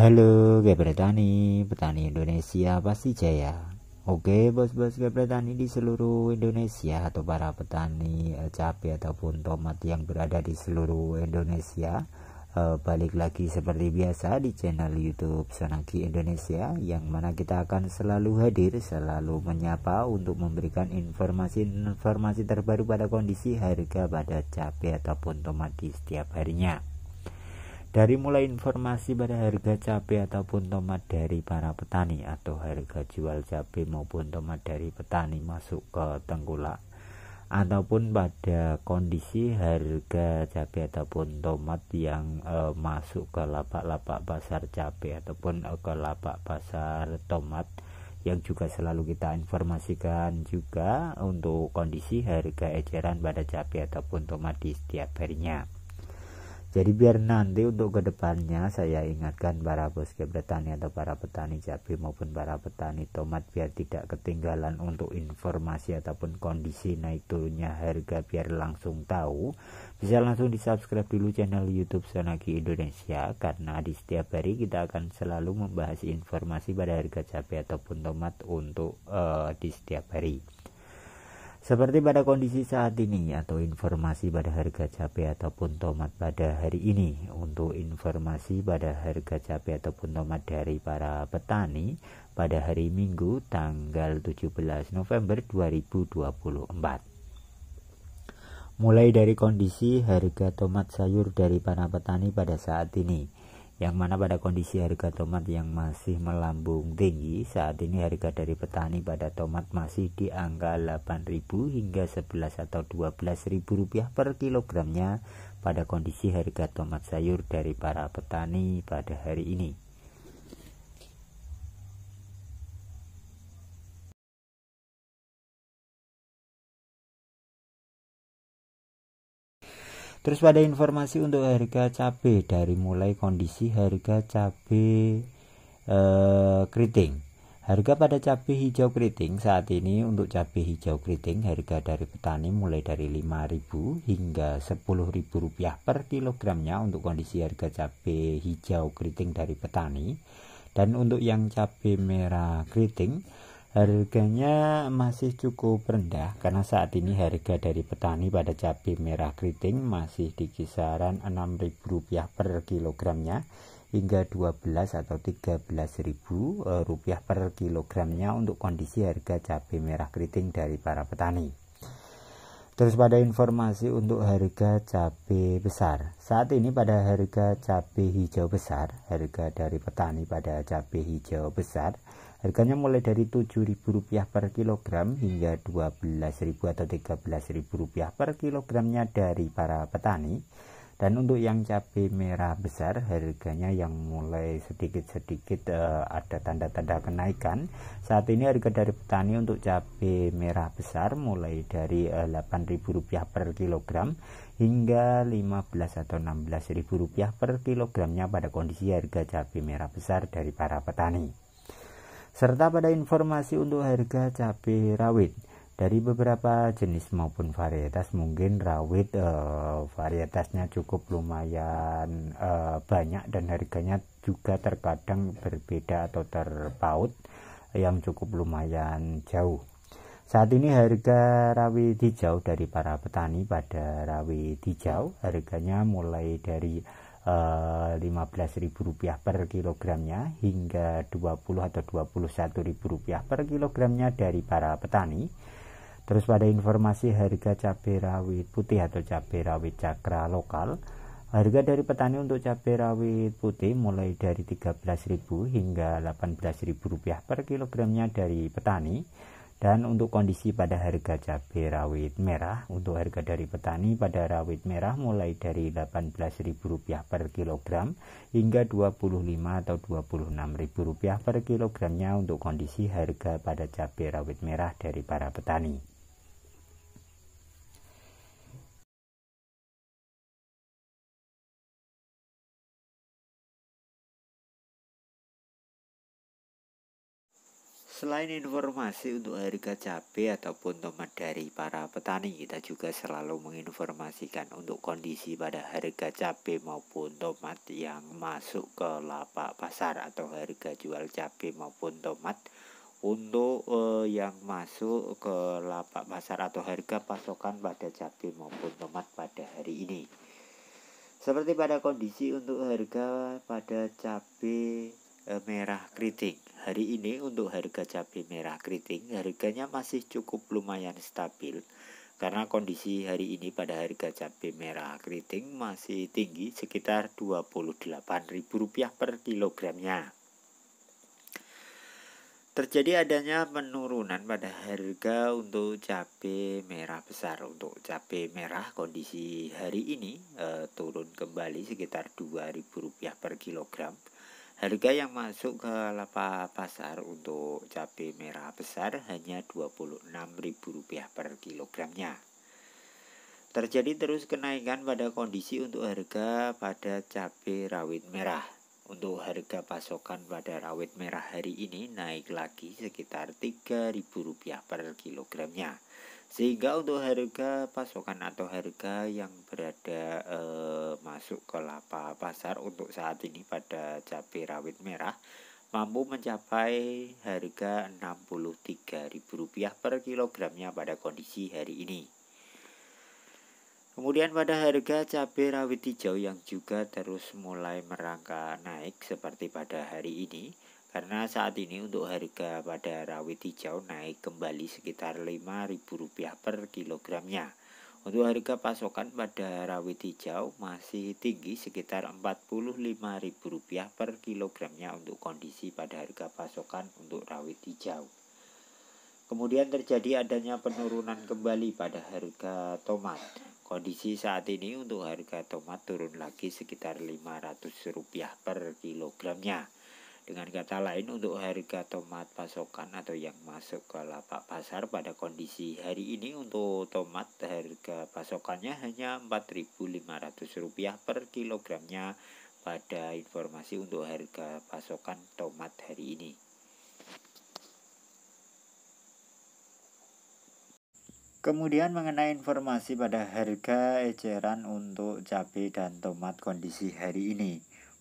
Halo Gabretani, petani Indonesia pasti jaya. Oke bos-bos Gabretani di seluruh Indonesia atau para petani eh, cabai ataupun tomat yang berada di seluruh Indonesia e, Balik lagi seperti biasa di channel youtube Sonaki Indonesia Yang mana kita akan selalu hadir, selalu menyapa untuk memberikan informasi-informasi terbaru pada kondisi harga pada cabai ataupun tomat di setiap harinya dari mulai informasi pada harga cabai ataupun tomat dari para petani atau harga jual cabai maupun tomat dari petani masuk ke tengkulak ataupun pada kondisi harga cabai ataupun tomat yang e, masuk ke lapak-lapak pasar cabai ataupun e, ke lapak pasar tomat yang juga selalu kita informasikan juga untuk kondisi harga eceran pada cabai ataupun tomat di setiap harinya. Jadi biar nanti untuk kedepannya saya ingatkan para bosque petani atau para petani cabai maupun para petani tomat biar tidak ketinggalan untuk informasi ataupun kondisi naik turunnya harga biar langsung tahu. Bisa langsung di subscribe dulu channel YouTube Sonaki Indonesia karena di setiap hari kita akan selalu membahas informasi pada harga cabai ataupun tomat untuk uh, di setiap hari. Seperti pada kondisi saat ini atau informasi pada harga cabai ataupun tomat pada hari ini Untuk informasi pada harga cabai ataupun tomat dari para petani pada hari Minggu tanggal 17 November 2024 Mulai dari kondisi harga tomat sayur dari para petani pada saat ini yang mana pada kondisi harga tomat yang masih melambung tinggi saat ini harga dari petani pada tomat masih di angka 8.000 hingga 11 atau 12.000 rupiah per kilogramnya pada kondisi harga tomat sayur dari para petani pada hari ini Terus pada informasi untuk harga cabai dari mulai kondisi harga cabai e, keriting. Harga pada cabai hijau keriting saat ini untuk cabai hijau keriting harga dari petani mulai dari 5.000 hingga 10.000 rupiah per kilogramnya untuk kondisi harga cabai hijau keriting dari petani. Dan untuk yang cabai merah keriting Harganya masih cukup rendah karena saat ini harga dari petani pada cabai merah keriting masih di kisaran Rp6.000 per kilogramnya hingga 12 atau 13.000 eh, rupiah per kilogramnya untuk kondisi harga cabai merah keriting dari para petani. Terus pada informasi untuk harga cabai besar. Saat ini pada harga cabai hijau besar, harga dari petani pada cabai hijau besar, harganya mulai dari Rp7.000 per kilogram hingga Rp12.000 atau Rp13.000 per kilogramnya dari para petani dan untuk yang cabai merah besar harganya yang mulai sedikit-sedikit uh, ada tanda-tanda kenaikan saat ini harga dari petani untuk cabai merah besar mulai dari uh, eh, Rp8.000 per kilogram hingga 15 atau 16 ribu rupiah per kilogramnya pada kondisi harga cabai merah besar dari para petani serta pada informasi untuk harga cabai rawit dari beberapa jenis maupun varietas mungkin rawit uh, varietasnya cukup lumayan uh, banyak dan harganya juga terkadang berbeda atau terpaut yang cukup lumayan jauh saat ini harga rawit hijau dari para petani pada rawit hijau harganya mulai dari eh, Rp15.000 per kilogramnya hingga 20 atau 21.000 rupiah per kilogramnya dari para petani Terus pada informasi harga cabai rawit putih atau cabai rawit cakra lokal, harga dari petani untuk cabai rawit putih mulai dari 13.000 hingga 18.000 rupiah per kilogramnya dari petani. Dan untuk kondisi pada harga cabai rawit merah, untuk harga dari petani pada rawit merah mulai dari Rp18.000 per kilogram hingga Rp25 atau Rp26.000 per kilogramnya untuk kondisi harga pada cabai rawit merah dari para petani. Selain informasi untuk harga cabai ataupun tomat dari para petani, kita juga selalu menginformasikan untuk kondisi pada harga cabai maupun tomat yang masuk ke lapak pasar atau harga jual cabai maupun tomat untuk eh, yang masuk ke lapak pasar atau harga pasokan pada cabai maupun tomat pada hari ini. Seperti pada kondisi untuk harga pada cabai eh, merah keriting Hari ini untuk harga cabai merah keriting harganya masih cukup lumayan stabil karena kondisi hari ini pada harga cabai merah keriting masih tinggi sekitar Rp28.000 per kilogramnya. Terjadi adanya penurunan pada harga untuk cabai merah besar. Untuk cabai merah kondisi hari ini e, turun kembali sekitar Rp2.000 per kilogram Harga yang masuk ke lapak pasar untuk cabai merah besar hanya Rp26.000 per kilogramnya. Terjadi terus kenaikan pada kondisi untuk harga pada cabai rawit merah. Untuk harga pasokan pada rawit merah hari ini naik lagi sekitar Rp3.000 per kilogramnya sehingga untuk harga pasokan atau harga yang berada e, masuk ke lapa pasar untuk saat ini pada cabai rawit merah mampu mencapai harga Rp63.000 per kilogramnya pada kondisi hari ini. Kemudian pada harga cabai rawit hijau yang juga terus mulai merangkak naik seperti pada hari ini, karena saat ini untuk harga pada rawit hijau naik kembali sekitar Rp5.000 per kilogramnya. Untuk harga pasokan pada rawit hijau masih tinggi sekitar Rp45.000 per kilogramnya untuk kondisi pada harga pasokan untuk rawit hijau. Kemudian terjadi adanya penurunan kembali pada harga tomat. Kondisi saat ini untuk harga tomat turun lagi sekitar Rp500 per kilogramnya. Dengan kata lain, untuk harga tomat pasokan atau yang masuk ke lapak pasar pada kondisi hari ini untuk tomat harga pasokannya hanya Rp4.500 per kilogramnya pada informasi untuk harga pasokan tomat hari ini. Kemudian mengenai informasi pada harga eceran untuk cabai dan tomat kondisi hari ini.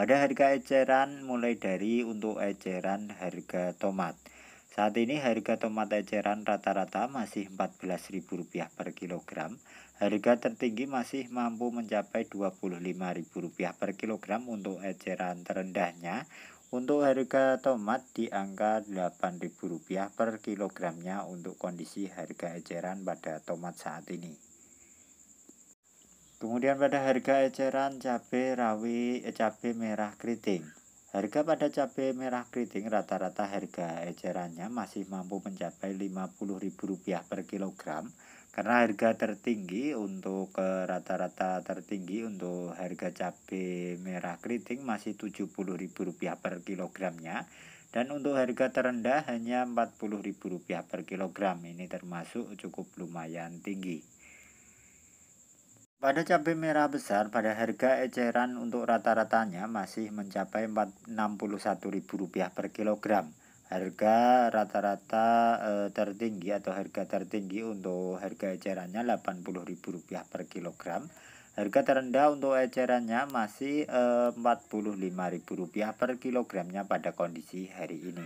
Pada harga eceran mulai dari untuk eceran harga tomat. Saat ini harga tomat eceran rata-rata masih Rp14.000 per kilogram. Harga tertinggi masih mampu mencapai Rp25.000 per kilogram untuk eceran terendahnya. Untuk harga tomat di angka Rp8.000 per kilogramnya untuk kondisi harga eceran pada tomat saat ini. Kemudian pada harga eceran cabai rawi eh, cabai merah keriting. Harga pada cabai merah keriting rata-rata harga ecerannya masih mampu mencapai Rp50.000 per kilogram karena harga tertinggi untuk eh, rata-rata tertinggi untuk harga cabai merah keriting masih Rp70.000 per kilogramnya dan untuk harga terendah hanya Rp40.000 per kilogram ini termasuk cukup lumayan tinggi. Pada cabai merah besar pada harga eceran untuk rata-ratanya masih mencapai Rp61.000 per kilogram. Harga rata-rata e, tertinggi atau harga tertinggi untuk harga ecerannya Rp80.000 per kilogram. Harga terendah untuk ecerannya masih eh, Rp45.000 e, per kilogramnya pada kondisi hari ini.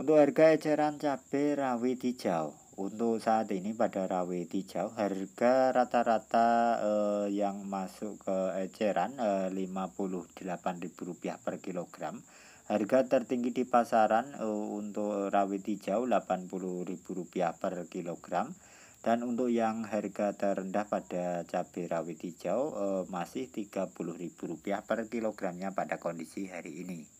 Untuk harga eceran cabai rawit hijau untuk saat ini pada rawe hijau harga rata-rata eh, yang masuk ke eceran eh, Rp58.000 per kilogram. Harga tertinggi di pasaran eh, untuk rawit hijau Rp80.000 per kilogram. Dan untuk yang harga terendah pada cabai rawit hijau eh, masih Rp30.000 per kilogramnya pada kondisi hari ini.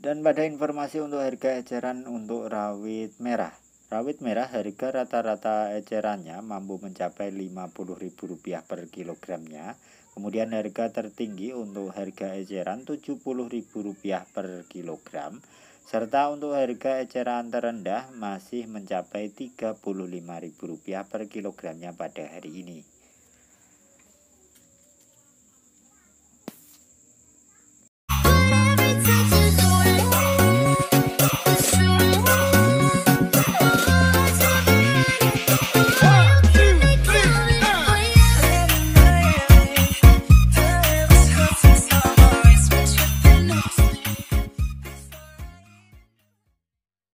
Dan pada informasi untuk harga eceran untuk rawit merah. Rawit merah harga rata-rata ecerannya mampu mencapai Rp50.000 per kilogramnya. Kemudian harga tertinggi untuk harga eceran Rp70.000 per kilogram. Serta untuk harga eceran terendah masih mencapai Rp35.000 per kilogramnya pada hari ini.